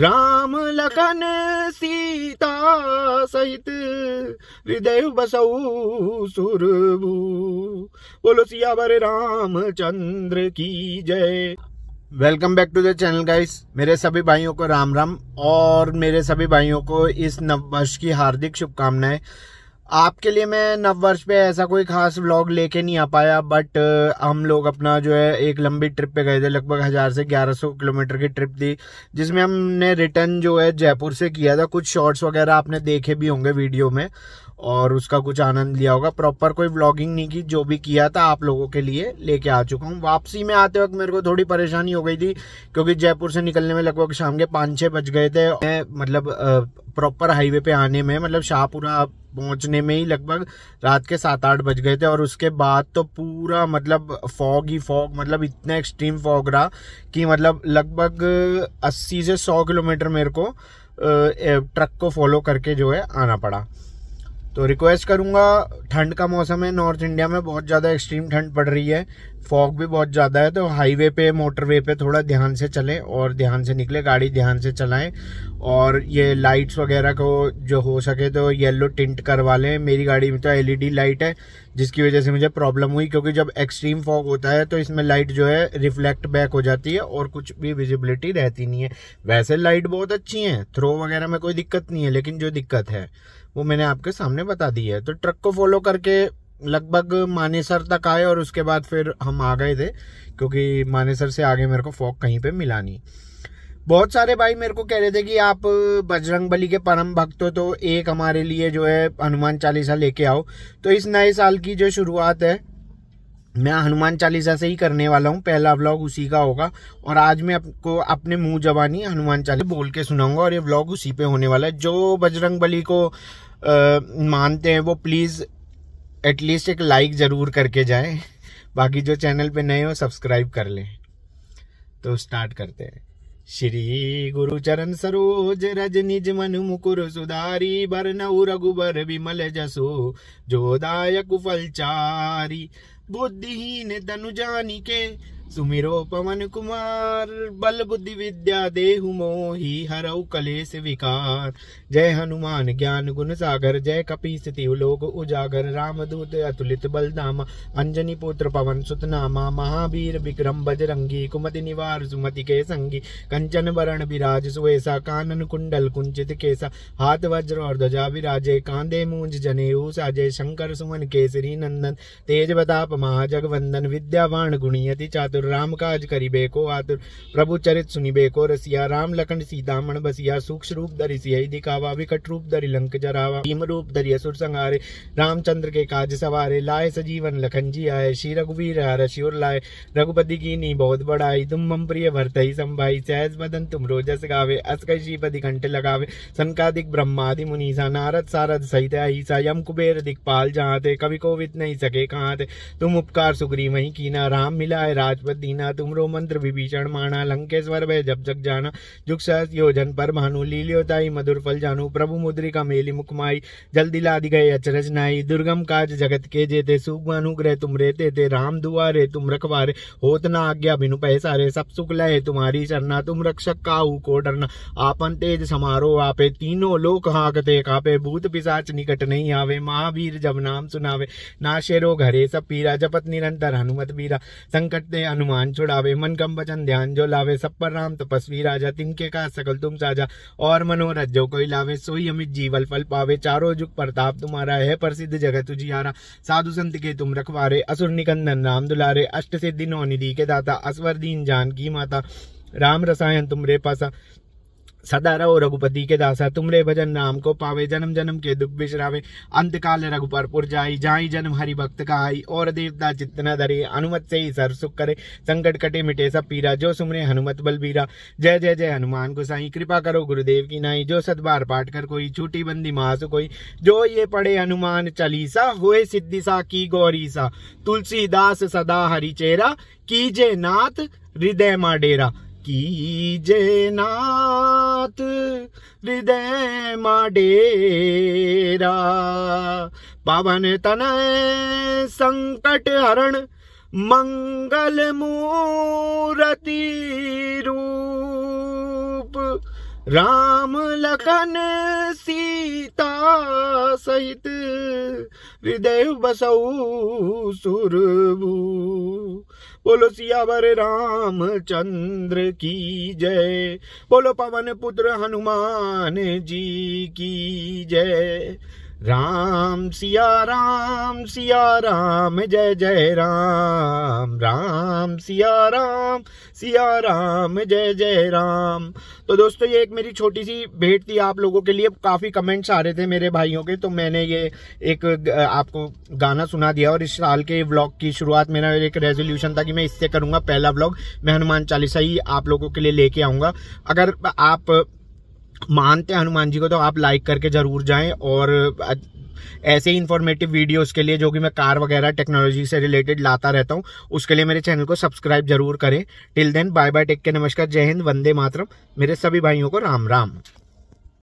राम लखन सीता सहित हृदय बसऊ सुरभू बोलो सियावर चंद्र की जय welcome back to the channel guys मेरे सभी भाइयों को राम राम और मेरे सभी भाइयों को इस नव वर्ष की हार्दिक शुभकामनाएं आपके लिए मैं नववर्ष पे ऐसा कोई खास व्लॉग लेके नहीं आ पाया बट हम लोग अपना जो है एक लंबी ट्रिप पे गए थे लगभग हज़ार से ग्यारह सौ किलोमीटर की ट्रिप थी जिसमें हमने रिटर्न जो है जयपुर से किया था कुछ शॉर्ट्स वगैरह आपने देखे भी होंगे वीडियो में और उसका कुछ आनंद लिया होगा प्रॉपर कोई व्लॉगिंग नहीं की जो भी किया था आप लोगों के लिए लेके आ चुका हूँ वापसी में आते वक्त मेरे को थोड़ी परेशानी हो गई थी क्योंकि जयपुर से निकलने में लगभग शाम के पाँच छः बज गए थे मैं मतलब प्रॉपर हाईवे पे आने में मतलब शाहपुरा पहुंचने में ही लगभग रात के सात आठ बज गए थे और उसके बाद तो पूरा मतलब फॉग ही फॉग मतलब इतना एक्सट्रीम फॉग रहा कि मतलब लगभग अस्सी से सौ किलोमीटर मेरे को ट्रक को फॉलो करके जो है आना पड़ा तो रिक्वेस्ट करूँगा ठंड का मौसम है नॉर्थ इंडिया में बहुत ज़्यादा एक्सट्रीम ठंड पड़ रही है फॉग भी बहुत ज़्यादा है तो हाईवे पे मोटरवे पे थोड़ा ध्यान से चलें और ध्यान से निकले गाड़ी ध्यान से चलाएं और ये लाइट्स वगैरह को जो हो सके तो येलो टिंट करवा लें मेरी गाड़ी में तो एलईडी लाइट है जिसकी वजह से मुझे प्रॉब्लम हुई क्योंकि जब एक्सट्रीम फॉग होता है तो इसमें लाइट जो है रिफ्लेक्ट बैक हो जाती है और कुछ भी विजिबिलिटी रहती नहीं है वैसे लाइट बहुत अच्छी हैं थ्रो वगैरह में कोई दिक्कत नहीं है लेकिन जो दिक्कत है वो मैंने आपके सामने बता दी है तो ट्रक को फॉलो करके लगभग मानेसर तक आए और उसके बाद फिर हम आ गए थे क्योंकि मानेसर से आगे मेरे को फॉक कहीं पे मिला नहीं बहुत सारे भाई मेरे को कह रहे थे कि आप बजरंग बली के परम भक्त हो तो एक हमारे लिए जो है हनुमान चालीसा लेके आओ तो इस नए साल की जो शुरुआत है मैं हनुमान चालीसा से ही करने वाला हूँ पहला व्लॉग उसी का होगा और आज मैं आपको अपने मुंह जवानी हनुमान चालीसा बोल के सुनाऊंगा और ये व्लॉग उसी पे होने वाला है जो बजरंग बली को मानते हैं वो प्लीज़ एटलीस्ट एक लाइक ज़रूर करके जाएं बाकी जो चैनल पे नए हो सब्सक्राइब कर लें तो स्टार्ट करते हैं श्री गुरु चरण सरोज रज निज मन मुकुर सुधारी नऊ रघुबर विमल जसो फल चारी बुद्धिहीन तनु जानी के पवन कुमार बल बुद्धि विद्या देहु मोहि हरऊ कलेश विकार जय हनुमान ज्ञान गुण सागर जय कपी लोक उजागर राम दूत अतुलित बलदामा अंजनी पुत्र पवन सुतनामा महावीर विक्रम बजरंगी कुमति निवार सुमति के संगी कंचन बरण विराज सुवेशा कानन कुंडल कुंचित केसा हाथ वज्र और ध्वजा विराजे कांधे मूंज जनेऊ साजे शंकर सुमन केसरी नंदन तेज बताप महाजगवंदन विद्यावाण गुणीयति चातु आतुर राम काज करिबे को आतुर प्रभु चरित सुनिबे को रसिया राम लखन सीतामण बसिया सूक्ष्म रूप धरि सिया दिखावा विकट रूप धरि लंक जरावा भीम रूप धरि असुर संहारे रामचंद्र के काज सवारे लाए सजीवन लखन जी आए श्री रघुवीर हर शिवर लाए रघुपति की नी बहुत बड़ाई तुम मम प्रिय भरत ही संभाई सहज बदन तुम रोजस गावे असक श्रीपति घंट लगावे सनकादिक ब्रह्मादि मुनीसा नारद सारद सहित अहिसा यम कुबेर दिखपाल जहाँ थे कवि कोवित नहीं सके कहाँ थे तुम उपकार सुग्री की ना राम मिलाए राज भास्वत दीना तुमरो मंत्र विभीषण माना लंकेश्वर भय जब जग जाना जुग सहस योजन पर भानु लीलियोताई मधुर फल जानु प्रभु मुद्रिका मेली मुखमाई जल दिला दि गए अचरज नाई दुर्गम काज जगत के जेते सुख अनुग्रह तुम रहते थे राम दुआरे तुम रखवारे होत ना आज्ञा बिनु पैसा रे सब सुख लय तुम्हारी चरना तुम रक्षक काऊ को डरना आपन तेज समारोह आपे तीनों लोक हाकते कापे भूत पिशाच निकट नहीं आवे महावीर जब नाम सुनावे नाशेरो घरे सब पीरा जपत निरंतर हनुमत बीरा संकट ते हनुमान छुड़ावे मन कम वचन ध्यान जो लावे सब पर राम तपस्वी राजा तिनके का सकल तुम साजा और मनोरथ जो कोई लावे सोई अमित जीवल फल पावे चारों जुग प्रताप तुम्हारा है प्रसिद्ध जगत तुझियारा साधु संत के तुम रखवारे असुर निकंदन राम दुलारे अष्ट सिद्धि नौ निधि के दाता असवर दीन जान की माता राम रसायन तुम रे पासा सदा रहो रघुपति के दासा तुमरे भजन नाम को पावे जन्म जन्म के दुख बिशरावे अंत काल रघुपरपुर जाई जाई जन्म हरि भक्त का आई और देवता जितना धरे हनुमत से ही सर सुख करे संकट कटे मिटे सब पीरा जो सुमरे हनुमत बलबीरा जय जय जय हनुमान गोसाई कृपा करो गुरुदेव की नाई जो सदबार पाठ कर कोई छूटी बंदी महासु कोई जो ये पढ़े हनुमान चालीसा हुए सिद्धि सा की गौरी सा तुलसीदास सदा हरिचेरा कीजे नाथ हृदय मा डेरा कीजे नाथ हृदय माडेरा पवन तनय संकट हरण मंगल मूरति रूप राम लखन सीता सहित हृदय बसौ सुरभू बोलो सियावर राम चंद्र की जय बोलो पवन पुत्र हनुमान जी की जय राम सिया राम सिया राम जय जय राम राम सिया राम सिया राम जय जय राम तो दोस्तों ये एक मेरी छोटी सी भेंट थी आप लोगों के लिए काफ़ी कमेंट्स आ रहे थे मेरे भाइयों के तो मैंने ये एक आपको गाना सुना दिया और इस साल के व्लॉग की शुरुआत मेरा एक रेजोल्यूशन था कि मैं इससे करूँगा पहला व्लॉग मैं हनुमान चालीसा ही आप लोगों के लिए लेके आऊँगा अगर आप मानते हैं हनुमान जी को तो आप लाइक करके ज़रूर जाएं और ऐसे ही इन्फॉर्मेटिव वीडियोस के लिए जो कि मैं कार वगैरह टेक्नोलॉजी से रिलेटेड लाता रहता हूँ उसके लिए मेरे चैनल को सब्सक्राइब जरूर करें till then bye bye take के नमस्कार जय हिंद वंदे मातरम मेरे सभी भाइयों को राम राम